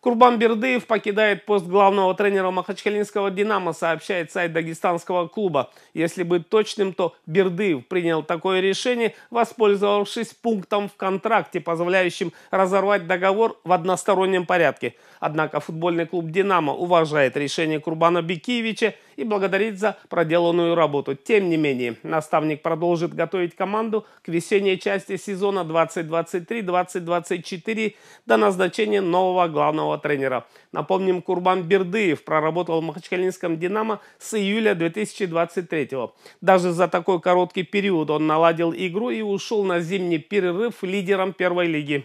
Курбан Бердыев покидает пост главного тренера махачкалинского «Динамо», сообщает сайт дагестанского клуба. Если быть точным, то Бердыев принял такое решение, воспользовавшись пунктом в контракте, позволяющим разорвать договор в одностороннем порядке. Однако футбольный клуб «Динамо» уважает решение Курбана Бекиевича и благодарить за проделанную работу. Тем не менее, наставник продолжит готовить команду к весенней части сезона 2023-2024 до назначения нового главного тренера. Напомним, Курбан Бердыев проработал в Махачкалинском «Динамо» с июля 2023 го Даже за такой короткий период он наладил игру и ушел на зимний перерыв лидером первой лиги.